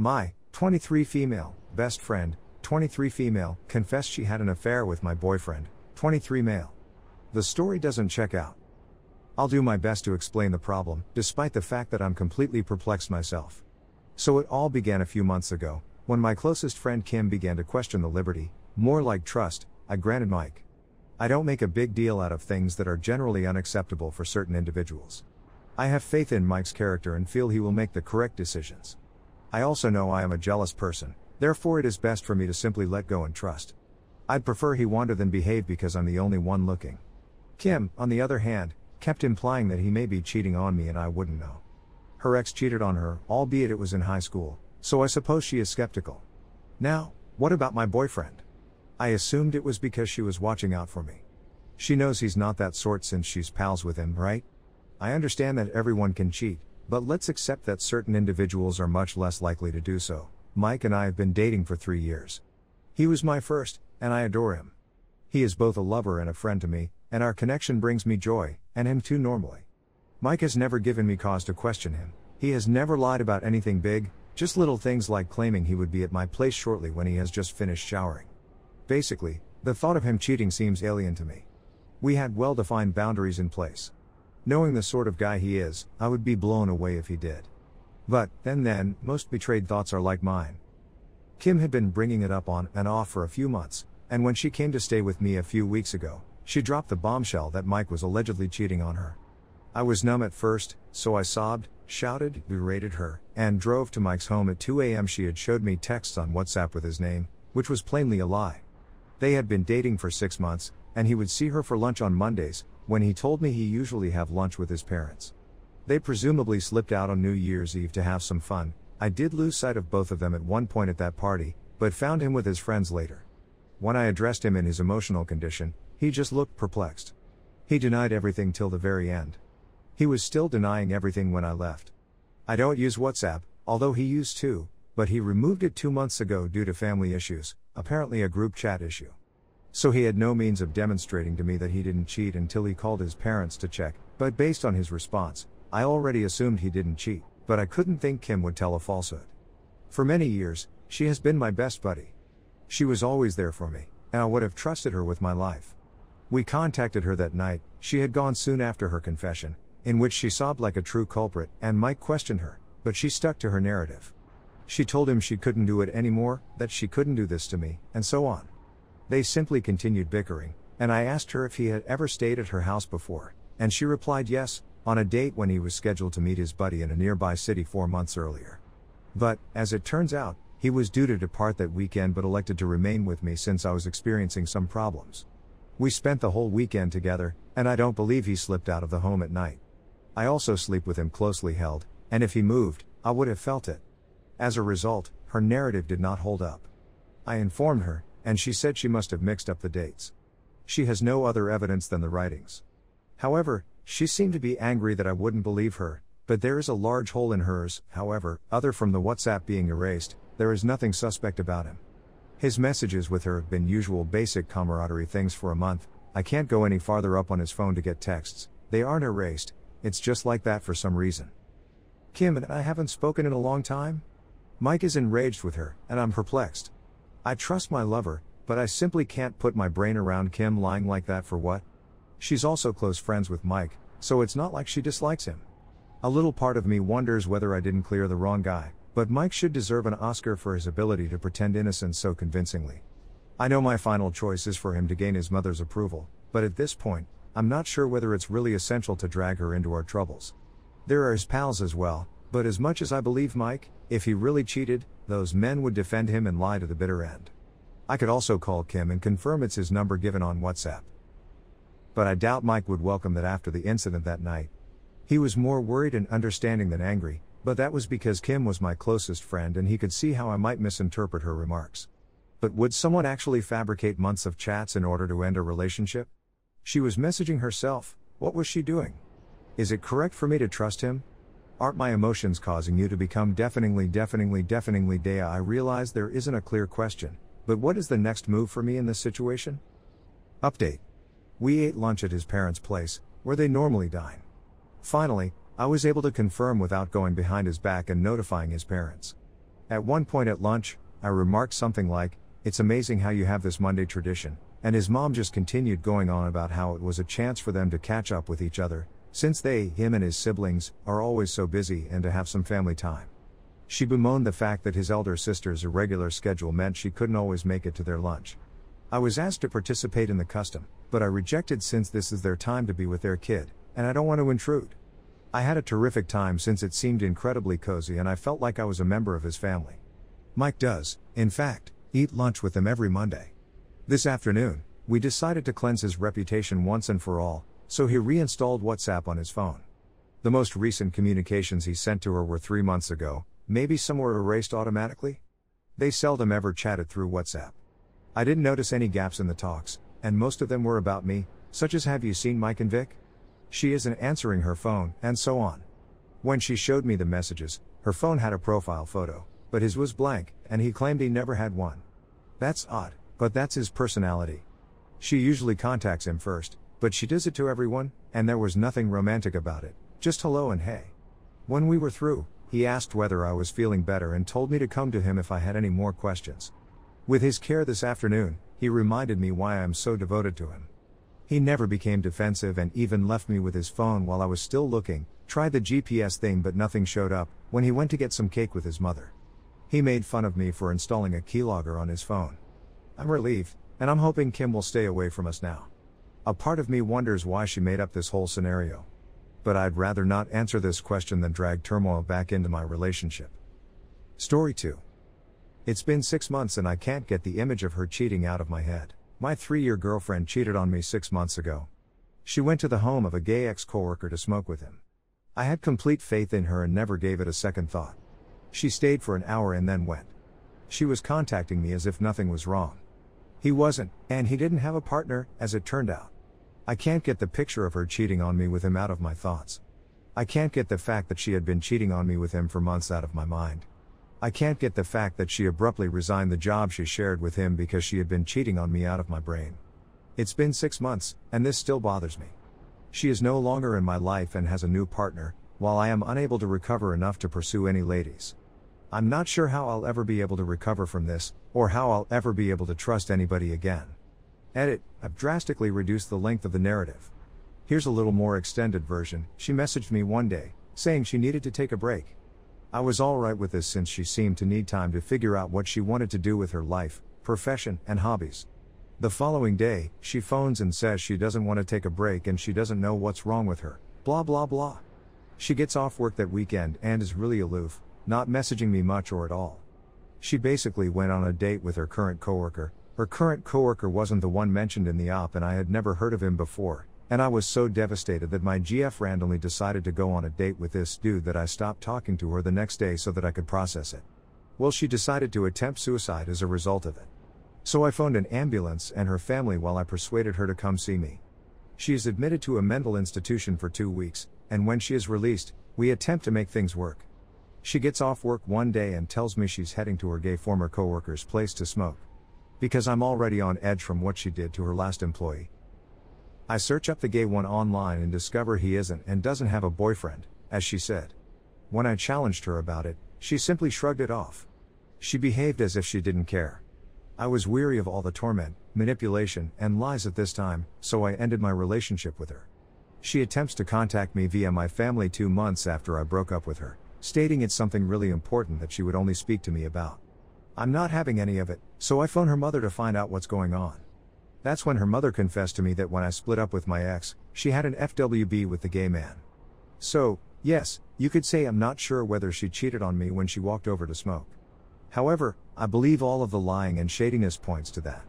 My, 23 female, best friend, 23 female, confessed she had an affair with my boyfriend, 23 male. The story doesn't check out. I'll do my best to explain the problem, despite the fact that I'm completely perplexed myself. So it all began a few months ago, when my closest friend Kim began to question the liberty, more like trust, I granted Mike. I don't make a big deal out of things that are generally unacceptable for certain individuals. I have faith in Mike's character and feel he will make the correct decisions. I also know I am a jealous person, therefore, it is best for me to simply let go and trust. I'd prefer he wander than behave because I'm the only one looking. Kim, on the other hand, kept implying that he may be cheating on me and I wouldn't know. Her ex cheated on her, albeit it was in high school, so I suppose she is skeptical. Now, what about my boyfriend? I assumed it was because she was watching out for me. She knows he's not that sort since she's pals with him, right? I understand that everyone can cheat, but let's accept that certain individuals are much less likely to do so. Mike and I have been dating for three years. He was my first, and I adore him. He is both a lover and a friend to me, and our connection brings me joy, and him too normally. Mike has never given me cause to question him. He has never lied about anything big, just little things like claiming he would be at my place shortly when he has just finished showering. Basically, the thought of him cheating seems alien to me. We had well defined boundaries in place. Knowing the sort of guy he is, I would be blown away if he did. But, then then, most betrayed thoughts are like mine. Kim had been bringing it up on and off for a few months, and when she came to stay with me a few weeks ago, she dropped the bombshell that Mike was allegedly cheating on her. I was numb at first, so I sobbed, shouted, berated her, and drove to Mike's home at 2 a.m. She had showed me texts on WhatsApp with his name, which was plainly a lie. They had been dating for six months, and he would see her for lunch on Mondays, when he told me he usually have lunch with his parents. They presumably slipped out on New Year's Eve to have some fun. I did lose sight of both of them at one point at that party, but found him with his friends later. When I addressed him in his emotional condition, he just looked perplexed. He denied everything till the very end. He was still denying everything when I left. I don't use WhatsApp, although he used to, but he removed it two months ago due to family issues, apparently a group chat issue. So he had no means of demonstrating to me that he didn't cheat until he called his parents to check, but based on his response, I already assumed he didn't cheat, but I couldn't think Kim would tell a falsehood. For many years, she has been my best buddy. She was always there for me, and I would have trusted her with my life. We contacted her that night, she had gone soon after her confession, in which she sobbed like a true culprit, and Mike questioned her, but she stuck to her narrative. She told him she couldn't do it anymore, that she couldn't do this to me, and so on. They simply continued bickering, and I asked her if he had ever stayed at her house before, and she replied yes, on a date when he was scheduled to meet his buddy in a nearby city four months earlier. But, as it turns out, he was due to depart that weekend but elected to remain with me since I was experiencing some problems. We spent the whole weekend together, and I don't believe he slipped out of the home at night. I also sleep with him closely held, and if he moved, I would have felt it. As a result, her narrative did not hold up. I informed her, and she said she must have mixed up the dates. She has no other evidence than the writings. However, she seemed to be angry that I wouldn't believe her, but there is a large hole in hers, however, other from the WhatsApp being erased, there is nothing suspect about him. His messages with her have been usual basic camaraderie things for a month, I can't go any farther up on his phone to get texts, they aren't erased, it's just like that for some reason. Kim and I haven't spoken in a long time? Mike is enraged with her, and I'm perplexed. I trust my lover, but I simply can't put my brain around Kim lying like that for what? She's also close friends with Mike, so it's not like she dislikes him. A little part of me wonders whether I didn't clear the wrong guy, but Mike should deserve an Oscar for his ability to pretend innocence so convincingly. I know my final choice is for him to gain his mother's approval, but at this point, I'm not sure whether it's really essential to drag her into our troubles. There are his pals as well, but as much as I believe Mike, if he really cheated, those men would defend him and lie to the bitter end. I could also call Kim and confirm it's his number given on WhatsApp. But I doubt Mike would welcome that after the incident that night. He was more worried and understanding than angry, but that was because Kim was my closest friend and he could see how I might misinterpret her remarks. But would someone actually fabricate months of chats in order to end a relationship? She was messaging herself, what was she doing? Is it correct for me to trust him? Aren't my emotions causing you to become deafeningly, deafeningly, deafeningly dea? I realize there isn't a clear question, but what is the next move for me in this situation? Update. We ate lunch at his parents' place, where they normally dine. Finally, I was able to confirm without going behind his back and notifying his parents. At one point at lunch, I remarked something like, It's amazing how you have this Monday tradition, and his mom just continued going on about how it was a chance for them to catch up with each other, since they, him and his siblings, are always so busy and to have some family time. She bemoaned the fact that his elder sister's irregular schedule meant she couldn't always make it to their lunch. I was asked to participate in the custom, but I rejected since this is their time to be with their kid, and I don't want to intrude. I had a terrific time since it seemed incredibly cozy and I felt like I was a member of his family. Mike does, in fact, eat lunch with them every Monday. This afternoon, we decided to cleanse his reputation once and for all, so he reinstalled WhatsApp on his phone. The most recent communications he sent to her were three months ago, maybe some were erased automatically? They seldom ever chatted through WhatsApp. I didn't notice any gaps in the talks, and most of them were about me, such as Have you seen Mike and Vic? She isn't answering her phone, and so on. When she showed me the messages, her phone had a profile photo, but his was blank, and he claimed he never had one. That's odd, but that's his personality. She usually contacts him first, but she does it to everyone, and there was nothing romantic about it, just hello and hey. When we were through, he asked whether I was feeling better and told me to come to him if I had any more questions. With his care this afternoon, he reminded me why I am so devoted to him. He never became defensive and even left me with his phone while I was still looking, tried the GPS thing but nothing showed up, when he went to get some cake with his mother. He made fun of me for installing a keylogger on his phone. I'm relieved, and I'm hoping Kim will stay away from us now. A part of me wonders why she made up this whole scenario. But I'd rather not answer this question than drag turmoil back into my relationship. Story 2. It's been six months and I can't get the image of her cheating out of my head. My three year girlfriend cheated on me six months ago. She went to the home of a gay ex coworker to smoke with him. I had complete faith in her and never gave it a second thought. She stayed for an hour and then went. She was contacting me as if nothing was wrong. He wasn't, and he didn't have a partner, as it turned out. I can't get the picture of her cheating on me with him out of my thoughts. I can't get the fact that she had been cheating on me with him for months out of my mind. I can't get the fact that she abruptly resigned the job she shared with him because she had been cheating on me out of my brain. It's been six months, and this still bothers me. She is no longer in my life and has a new partner, while I am unable to recover enough to pursue any ladies. I'm not sure how I'll ever be able to recover from this, or how I'll ever be able to trust anybody again. Edit, I've drastically reduced the length of the narrative. Here's a little more extended version. She messaged me one day, saying she needed to take a break. I was alright with this since she seemed to need time to figure out what she wanted to do with her life, profession, and hobbies. The following day, she phones and says she doesn't want to take a break and she doesn't know what's wrong with her, blah blah blah. She gets off work that weekend and is really aloof, not messaging me much or at all. She basically went on a date with her current coworker. Her current coworker wasn't the one mentioned in the op and I had never heard of him before, and I was so devastated that my GF randomly decided to go on a date with this dude that I stopped talking to her the next day so that I could process it. Well, she decided to attempt suicide as a result of it. So I phoned an ambulance and her family while I persuaded her to come see me. She is admitted to a mental institution for two weeks, and when she is released, we attempt to make things work. She gets off work one day and tells me she's heading to her gay former coworker's place to smoke. Because I'm already on edge from what she did to her last employee. I search up the gay one online and discover he isn't and doesn't have a boyfriend, as she said. When I challenged her about it, she simply shrugged it off. She behaved as if she didn't care. I was weary of all the torment, manipulation, and lies at this time, so I ended my relationship with her. She attempts to contact me via my family two months after I broke up with her, stating it's something really important that she would only speak to me about. I'm not having any of it, so I phone her mother to find out what's going on. That's when her mother confessed to me that when I split up with my ex, she had an FWB with the gay man. So, yes, you could say I'm not sure whether she cheated on me when she walked over to smoke. However, I believe all of the lying and shadiness points to that.